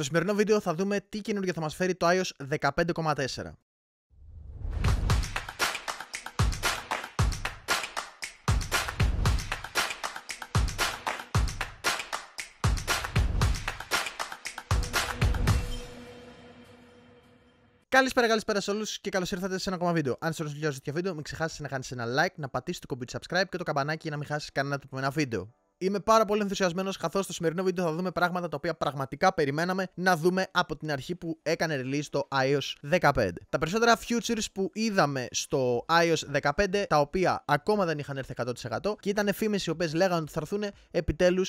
Στο σημερινό βίντεο θα δούμε τι καινούργια θα μας φέρει το iOS 15.4. Καλησπέρα, καλησπέρα σε όλους και καλώς ήρθατε σε ένα ακόμα βίντεο. Αν σου αρέσει το βίντεο, μην ξεχάσετε να κάνετε ένα like, να πατήσετε το κουμπί subscribe και το καμπανάκι για να μην χάσετε κανένα από τα επόμενα βίντεο είμαι πάρα πολύ ενθουσιασμένος καθώς στο σημερινό βίντεο θα δούμε πράγματα τα οποία πραγματικά περιμέναμε να δούμε από την αρχή που έκανε release το iOS 15. Τα περισσότερα futures που είδαμε στο iOS 15, τα οποία ακόμα δεν είχαν έρθει 100% και ήταν φήμες οι οποίες λέγανε ότι θα έρθουν επιτέλου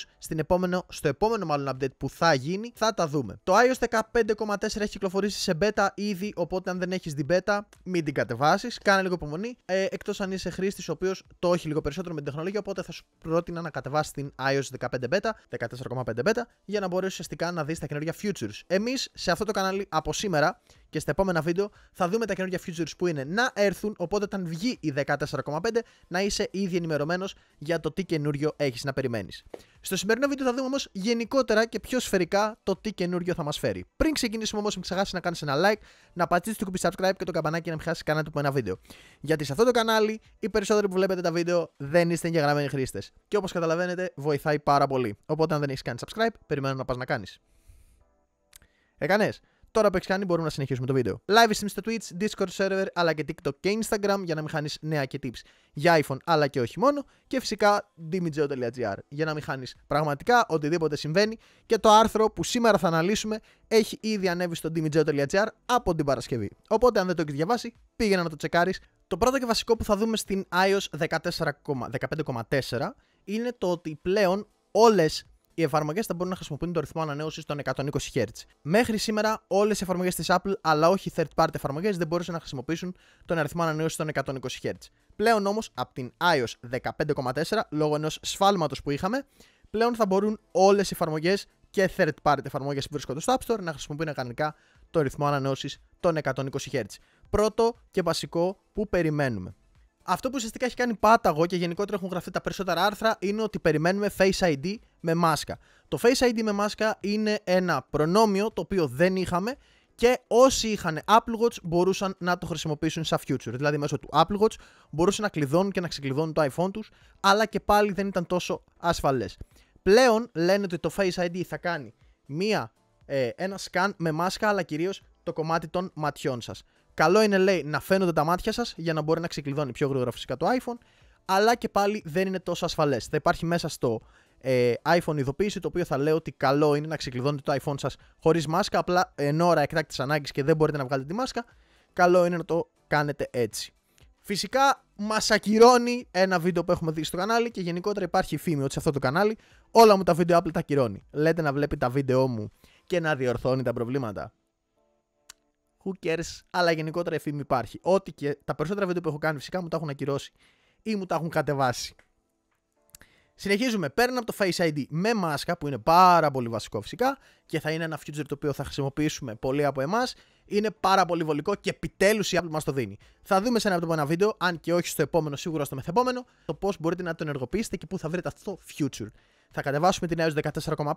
στο επόμενο μάλλον update που θα γίνει, θα τα δούμε. Το iOS 15,4 έχει κυκλοφορήσει σε beta ήδη, οπότε αν δεν έχεις την beta, μην την κατεβάσεις. Κάνε λίγο υπομονή. Ε, Εκτός αν είσαι χρήστης ο οποίος το έχει λίγο περισσότερο με την τεχνολογία, οπότε θα σου πρότεινα να κατεβάσεις στην iOS 15 beta, 14,5 beta, για να μπορείς ουσιαστικά να δεις τα καινούργια futures. Εμείς σε αυτό το κανάλι από σήμερα και στα επόμενα βίντεο θα δούμε τα καινούργια futures που είναι να έρθουν. Οπότε, όταν βγει η 14,5, να είσαι ήδη ενημερωμένος για το τι καινούριο έχεις να περιμένεις. Στο σημερινό βίντεο θα δούμε όμως γενικότερα και πιο σφαιρικά το τι καινούριο θα μας φέρει. Πριν ξεκινήσουμε όμως, μην ξεχάσεις να κάνεις ένα like, να πατήσεις το κουμπί subscribe και το καμπανάκι να μην χάσεις κανένα από ένα βίντεο. Γιατί σε αυτό το κανάλι οι περισσότεροι που βλέπετε τα βίντεο δεν είστε εγγεγραμμένοι χρήστες. Και όπως καταλαβαίνετε, βοηθάει πάρα πολύ. Οπότε, αν δεν έχεις κάνει subscribe, περιμένω να πας να κάνεις. Έκανες. Τώρα που έχεις κάνει, μπορούμε να συνεχίσουμε το βίντεο. Live stream στο Twitch, Discord server, αλλά και TikTok και Instagram για να μην χάνεις νέα και tips για iPhone, αλλά και όχι μόνο. Και φυσικά dimigeo.gr για να μην χάνεις πραγματικά οτιδήποτε συμβαίνει. Και το άρθρο που σήμερα θα αναλύσουμε έχει ήδη ανέβει στο dimigeo.gr από την Παρασκευή. Οπότε, αν δεν το έχεις διαβάσει, πήγαινε να το τσεκάρεις. Το πρώτο και βασικό που θα δούμε στην iOS 14,15,4 είναι το ότι πλέον όλες οι εφαρμογές θα μπορούν να χρησιμοποιούν το ρυθμό ανανέωσης των 120 Hz. Μέχρι σήμερα, όλες οι εφαρμογές της Apple, αλλά οι όχι third-party εφαρμογές, δεν μπορούσαν να χρησιμοποιήσουν τον αριθμό ανανέωσης των 120 Hz. Πλέον όμως, από την iOS 15,4, λόγω ενός σφάλματος που είχαμε, πλέον θα μπορούν όλες οι εφαρμογές και third-party εφαρμογές που βρίσκονται στο App Store να χρησιμοποιούν κανονικά το ρυθμό ανανέωσης των 120 Hz. Πρώτο και βασικό που περιμένουμε. Αυτό που ουσιαστικά έχει κάνει πάταγο και γενικότερα έχουν γραφτεί τα περισσότερα άρθρα είναι ότι περιμένουμε Face ID με μάσκα. Το Face ID με μάσκα είναι ένα προνόμιο το οποίο δεν είχαμε και όσοι είχαν Apple Watch μπορούσαν να το χρησιμοποιήσουν σαν future. Δηλαδή μέσω του Apple Watch μπορούσαν να κλειδώνουν και να ξεκλειδώνουν το iPhone τους, αλλά και πάλι δεν ήταν τόσο ασφαλές. Πλέον λένε ότι το Face ID θα κάνει μία, ε, ένα scan με μάσκα, αλλά κυρίως το κομμάτι των ματιών σας. Καλό είναι, λέει, να φαίνονται τα μάτια σας για να μπορεί να ξεκλειδώνει πιο γρήγορα φυσικά το iPhone, αλλά και πάλι δεν είναι τόσο ασφαλές. Θα υπάρχει μέσα στο ε, iPhone ειδοποίηση, το οποίο θα λέω ότι καλό είναι να ξεκλειδώνετε το iPhone σας χωρίς μάσκα. Απλά εν ώρα εκτάκτης ανάγκης και δεν μπορείτε να βγάλετε τη μάσκα, καλό είναι να το κάνετε έτσι. Φυσικά μας ακυρώνει ένα βίντεο που έχουμε δει στο κανάλι και γενικότερα υπάρχει φήμη ότι σε αυτό το κανάλι όλα μου τα βίντεο Apple τα ακυρώνει. Λέτε να βλέπει τα βίντεό μου και να διορθώνει τα προβλήματα. Who cares, αλλά γενικότερα η φήμη υπάρχει. Ό,τι και τα περισσότερα βίντεο που έχω κάνει φυσικά μου τα έχουν ακυρώσει ή μου τα έχουν κατεβάσει. Συνεχίζουμε. Παίρνω από το Face ID με μάσκα που είναι πάρα πολύ βασικό φυσικά και θα είναι ένα future το οποίο θα χρησιμοποιήσουμε πολλοί από εμάς. Είναι πάρα πολύ βολικό και επιτέλους η Apple μας το δίνει. Θα δούμε σε ένα από ένα βίντεο, αν και όχι στο επόμενο, σίγουρα στο μεθεπόμενο, το πώς μπορείτε να το ενεργοποιήσετε και πού θα βρείτε αυτό το future. Θα κατεβάσουμε την iOS 14,5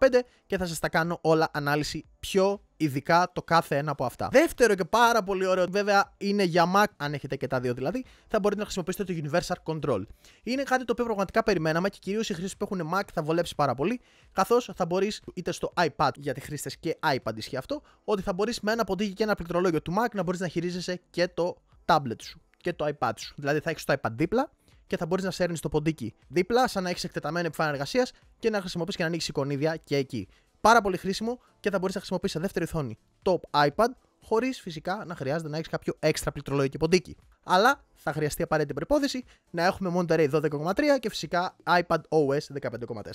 και θα σας τα κάνω όλα ανάλυση πιο ειδικά το κάθε ένα από αυτά. Δεύτερο και πάρα πολύ ωραίο βέβαια είναι για Mac, αν έχετε και τα δύο δηλαδή, θα μπορείτε να χρησιμοποιήσετε το Universal Control. Είναι κάτι το οποίο πραγματικά περιμέναμε και κυρίως οι χρήστες που έχουν Mac θα βολέψει πάρα πολύ, καθώς θα μπορείς είτε στο iPad γιατί χρήστες και iPad ισχύει αυτό, ότι θα μπορείς με ένα ποντίκι και ένα πληκτρολόγιο του Mac να μπορείς να χειρίζεσαι και το tablet σου και το iPad σου. Δηλαδή θα έχεις το iPad δίπλα και θα μπορείς να σέρνει το ποντίκι. Δίπλα, σαν να έχεις εκτεταμένη επιφάνεια εργασίας και να χρησιμοποιείς και να ανοίξεις εικονίδια και εκεί. Πάρα πολύ χρήσιμο και θα μπορείς να χρησιμοποιήσει σε δεύτερη οθόνη το iPad, χωρίς φυσικά να χρειάζεται να έχεις κάποιο έξτρα πληκτρολόγικο ποντίκι. Αλλά θα χρειαστεί απαραίτητη προπόθεση να έχουμε Monterey 12,3 και φυσικά iPad OS 15,4.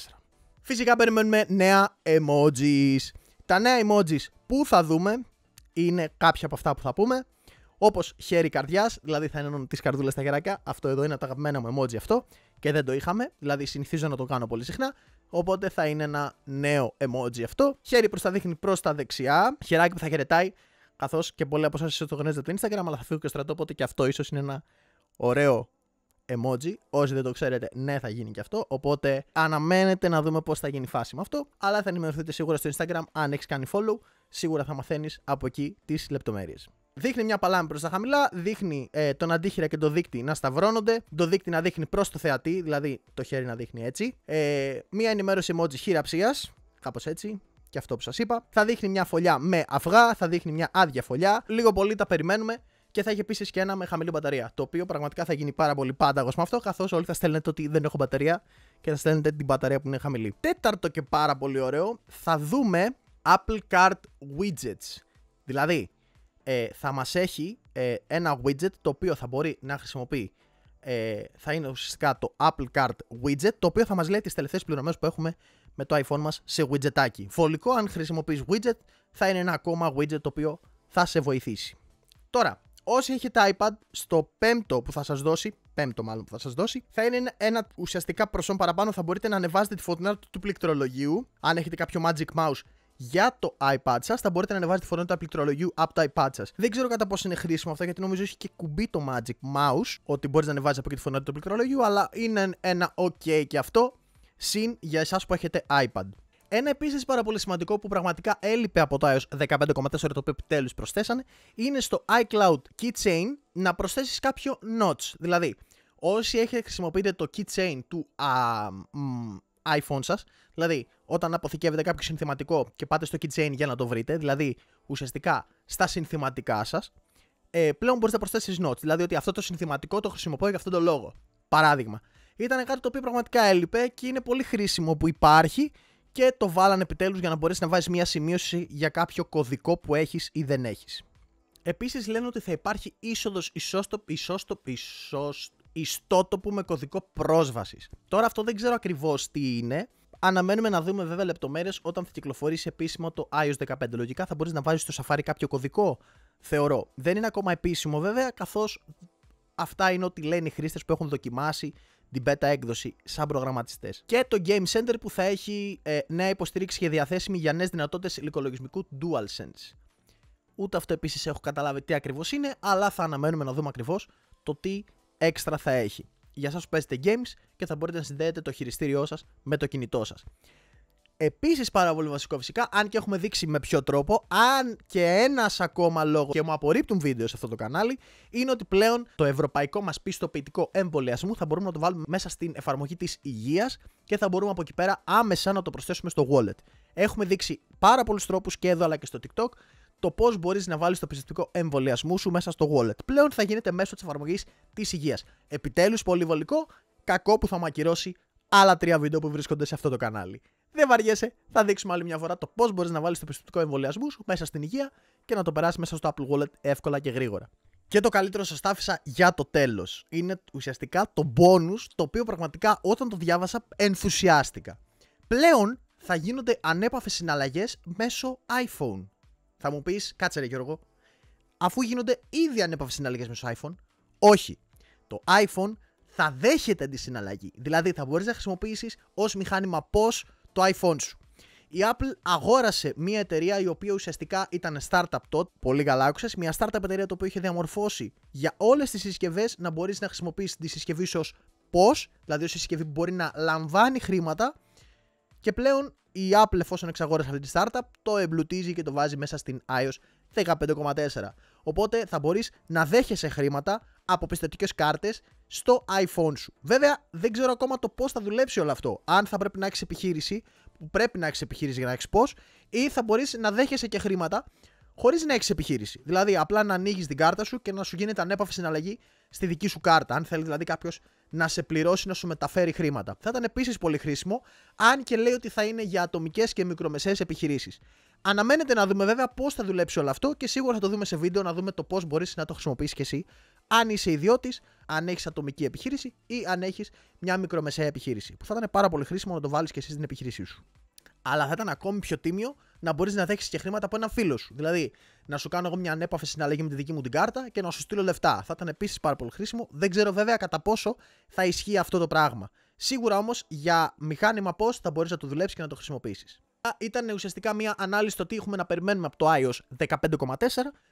Φυσικά περιμένουμε νέα emojis. Τα νέα emojis που θα δούμε είναι κάποια από αυτά που θα πούμε. Όπως χέρι καρδιάς, δηλαδή θα ενώνουν τις καρδούλες στα χεράκια. Αυτό εδώ είναι το αγαπημένο μου emoji αυτό. Και δεν το είχαμε, δηλαδή συνηθίζω να το κάνω πολύ συχνά. Οπότε θα είναι ένα νέο emoji αυτό. Χέρι προς τα δείχνει τα δεξιά. Χεράκι που θα χαιρετάει. Καθώς και πολλοί από εσάς το γνωρίζετε το Instagram, αλλά θα φύγω και στρατό. Οπότε και αυτό ίσως είναι ένα ωραίο emoji. Όσοι δεν το ξέρετε, ναι, θα γίνει και αυτό. Οπότε αναμένετε να δούμε πώς θα γίνει η φάση με αυτό. Αλλά θα ενημερωθείτε σίγουρα στο Instagram αν έχεις κάνει follow. Σίγουρα θα μαθαίνεις από εκεί τις λεπτομέρειες. Δείχνει μια παλάμη προς τα χαμηλά, δείχνει ε, τον αντίχειρα και το δίκτυ να σταυρώνονται, το δίκτυ να δείχνει προς το θεατή, δηλαδή το χέρι να δείχνει έτσι. Ε, μια ενημέρωση emoji χειραψίας, κάπως έτσι, και αυτό που σας είπα. Θα δείχνει μια φωλιά με αυγά, θα δείχνει μια άδεια φωλιά. Λίγο πολύ τα περιμένουμε. Και θα έχει επίσης και ένα με χαμηλή μπαταρία. Το οποίο πραγματικά θα γίνει πάρα πολύ πάνταγος με αυτό, καθώς όλοι θα στέλνετε ότι δεν έχω μπαταρία και θα στέλνετε την μπαταρία που είναι χαμηλή. Τέταρτο και πάρα πολύ ωραίο, θα δούμε Apple Card Widgets. Δηλαδή, ε, θα μας έχει ε, ένα widget το οποίο θα μπορεί να χρησιμοποιεί ε, θα είναι ουσιαστικά το Apple Card widget το οποίο θα μας λέει τις τελευταίες πληρωμές που έχουμε με το iPhone μας σε widgetάκι. Φολικό αν χρησιμοποιείς widget θα είναι ένα ακόμα widget το οποίο θα σε βοηθήσει. Τώρα, όσοι έχετε iPad στο πέμπτο που θα σας δώσει, πέμπτο μάλλον που θα σας δώσει, θα είναι ένα, ουσιαστικά προσόν παραπάνω, θα μπορείτε να ανεβάζετε τη φωτεινά του πληκτρολογίου, αν έχετε κάποιο Magic Mouse για το iPad σας. Θα μπορείτε να ανεβάζετε φωτεινότητα πληκτρολογίου από το iPad σας. Δεν ξέρω κατά πόσο είναι χρήσιμο αυτό, γιατί νομίζω έχει και κουμπί το Magic Mouse, ότι μπορείς να ανεβάζεις από εκεί τη φωνότητα του πληκτρολογίου, αλλά είναι ένα OK και αυτό. Συν για εσάς που έχετε iPad. Ένα επίσης πάρα πολύ σημαντικό που πραγματικά έλειπε από το iOS 15,4 το οποίο επιτέλους προσθέσανε είναι στο iCloud Keychain να προσθέσεις κάποιο notch. Δηλαδή, όσοι έχετε χρησιμοποιείτε το keychain του iPhone σας, Δηλαδή, όταν αποθηκεύετε κάποιο συνθηματικό και πάτε στο keychain για να το βρείτε, δηλαδή ουσιαστικά στα συνθηματικά σας ε, πλέον μπορείτε να προσθέσετε notes. Δηλαδή ότι αυτό το συνθηματικό το χρησιμοποιώ για αυτόν τον λόγο. Παράδειγμα. Ήταν κάτι το οποίο πραγματικά έλειπε και είναι πολύ χρήσιμο που υπάρχει και το βάλανε επιτέλους για να μπορέσεις να βάζεις μια σημείωση για κάποιο κωδικό που έχεις ή δεν έχεις επίσης λένε ότι θα υπάρχει είσοδος ισόστοπ, ισόστοπ, ισόστοπ ιστότοπου με κωδικό πρόσβασης. Τώρα αυτό δεν ξέρω ακριβώς τι είναι. Αναμένουμε να δούμε βέβαια λεπτομέρειες όταν θα κυκλοφορήσει επίσημο το iOS 15. Λογικά θα μπορείς να βάζεις στο Safari κάποιο κωδικό, θεωρώ. Δεν είναι ακόμα επίσημο βέβαια, καθώς αυτά είναι ό,τι λένε οι χρήστες που έχουν δοκιμάσει την beta έκδοση σαν προγραμματιστές. Και το Game Center που θα έχει ε, νέα υποστήριξη και διαθέσιμη για νέες δυνατότητες υλικολογισμικού DualSense. Ούτε αυτό επίσης έχω καταλάβει τι ακριβώς είναι, αλλά θα αναμένουμε να δούμε ακριβώς το τι έξτρα θα έχει. Για σας που παίζετε games και θα μπορείτε να συνδέετε το χειριστήριό σας με το κινητό σας. Επίσης πάρα πολύ βασικό φυσικά, αν και έχουμε δείξει με ποιο τρόπο, αν και ένας ακόμα λόγος και μου απορρίπτουν βίντεο σε αυτό το κανάλι, είναι ότι πλέον το ευρωπαϊκό μας πιστοποιητικό εμβολιασμού θα μπορούμε να το βάλουμε μέσα στην εφαρμογή της υγείας και θα μπορούμε από εκεί πέρα άμεσα να το προσθέσουμε στο wallet. Έχουμε δείξει πάρα πολλούς τρόπους και εδώ αλλά και στο TikTok το πώς μπορείς να βάλεις το πιστοτικό εμβολιασμού σου μέσα στο wallet. Πλέον θα γίνεται μέσω της εφαρμογής της υγείας. Επιτέλους, πολύ βολικό, κακό που θα μου ακυρώσει άλλα τρία βίντεο που βρίσκονται σε αυτό το κανάλι. Δεν βαριέσαι, θα δείξουμε άλλη μια φορά το πώς μπορείς να βάλεις το πιστοτικό εμβολιασμού σου μέσα στην υγεία και να το περάσεις μέσα στο Apple Wallet εύκολα και γρήγορα. Και το καλύτερο σας άφησα για το τέλος. Είναι ουσιαστικά το bonus το οποίο πραγματικά όταν το διάβασα ενθουσιάστηκα. Πλέον θα γίνονται ανέπαφες συναλλαγές μέσω iPhone. Θα μου πεις, κάτσε ρε Γιώργο, αφού γίνονται ήδη ανέπαφες συναλλαγές με το iPhone, όχι. Το iPhone θα δέχεται τη συναλλαγή. Δηλαδή θα μπορείς να χρησιμοποιήσεις ως μηχάνημα πώς το iPhone σου. Η Apple αγόρασε μια εταιρεία η οποία ουσιαστικά ήταν startup τότε. Πολύ καλά άκουσες. Μια startup εταιρεία το οποίο είχε διαμορφώσει για όλες τις συσκευές να μπορείς να χρησιμοποιήσεις τη συσκευή σου ως πώς. Δηλαδή, ως συσκευή μπορεί να λαμβάνει χρήματα και πλέον η Apple εφόσον εξαγόρασε αυτή τη startup το εμπλουτίζει και το βάζει μέσα στην iOS 15.4. Οπότε θα μπορείς να δέχεσαι χρήματα από πιστωτικές κάρτες στο iPhone σου. Βέβαια δεν ξέρω ακόμα το πώς θα δουλέψει όλο αυτό. Αν θα πρέπει να έχεις επιχείρηση, που πρέπει να έχεις επιχείρηση για να έχεις πώς. ή θα μπορείς να δέχεσαι και χρήματα χωρίς να έχεις επιχείρηση. Δηλαδή, απλά να ανοίγεις την κάρτα σου και να σου γίνεται ανέπαφη συναλλαγή στη δική σου κάρτα. Αν θέλει δηλαδή κάποιος να σε πληρώσει, να σου μεταφέρει χρήματα. Θα ήταν επίσης πολύ χρήσιμο, αν και λέει ότι θα είναι για ατομικές και μικρομεσαίες επιχειρήσεις. Αναμένεται να δούμε βέβαια πώς θα δουλέψει όλο αυτό και σίγουρα θα το δούμε σε βίντεο να δούμε το πώς μπορείς να το χρησιμοποιήσεις κι εσύ. Αν είσαι ιδιώτης, αν έχεις ατομική επιχείρηση ή αν έχεις μια μικρομεσαία επιχείρηση. Που θα ήταν πάρα πολύ χρήσιμο να το βάλεις κι εσύ στην επιχείρησή σου. Αλλά θα ήταν ακόμη πιο τίμιο να μπορείς να δέχεις και χρήματα από έναν φίλο σου. Δηλαδή, να σου κάνω εγώ μια ανέπαφη συναλλαγή με τη δική μου την κάρτα και να σου στείλω λεφτά. Θα ήταν επίσης πάρα πολύ χρήσιμο. Δεν ξέρω βέβαια κατά πόσο θα ισχύει αυτό το πράγμα. Σίγουρα όμως για μηχάνημα πώς θα μπορείς να το δουλέψεις και να το χρησιμοποιήσεις. Ήταν ουσιαστικά μια ανάλυση το τι έχουμε να περιμένουμε από το iOS 15,4.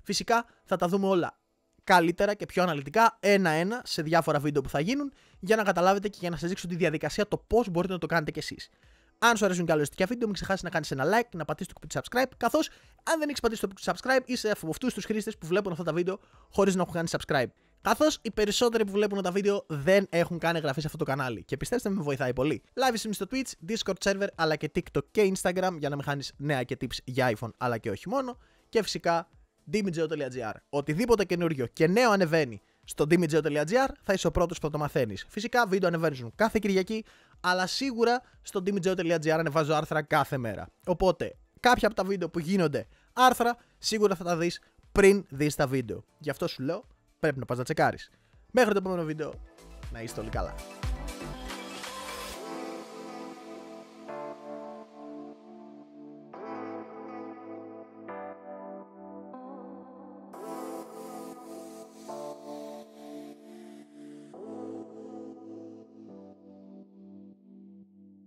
Φυσικά θα τα δούμε όλα καλύτερα και πιο αναλυτικά ένα-ένα σε διάφορα βίντεο που θα γίνουν για να καταλάβετε και για να σας δείξω τη διαδικασία το πώς μπορείτε να το κάνετε κι εσείς. Αν σου αρέσουν και άλλα βίντεο, μην ξεχάσεις να κάνεις ένα like, να πατήσεις το κουμπί του subscribe. Καθώς, αν δεν έχεις πατήσει το κουμπί του subscribe, είσαι από αυτούς τους χρήστες που βλέπουν αυτά τα βίντεο χωρίς να έχουν κάνει subscribe. Καθώς οι περισσότεροι που βλέπουν τα βίντεο δεν έχουν κάνει εγγραφή σε αυτό το κανάλι. Και πιστέψτε με, βοηθάει πολύ. Live stream στο Twitch, Discord server αλλά και TikTok και Instagram για να μην χάνεις νέα και tips για iPhone αλλά και όχι μόνο. Και φυσικά dimitgeo.gr. Οτιδήποτε καινούριο και νέο ανεβαίνει στο dmj.gr e θα είσαι ο πρώτος που θα το μαθαίνεις. Φυσικά βίντεο ανεβαίνουν κάθε Κυριακή, αλλά σίγουρα στο dmj.gr e ανεβάζω άρθρα κάθε μέρα. Οπότε, κάποια από τα βίντεο που γίνονται άρθρα, σίγουρα θα τα δεις πριν δεις τα βίντεο. Γι' αυτό σου λέω πρέπει να πας να τσεκάρεις. Μέχρι το επόμενο βίντεο, να είστε όλοι καλά.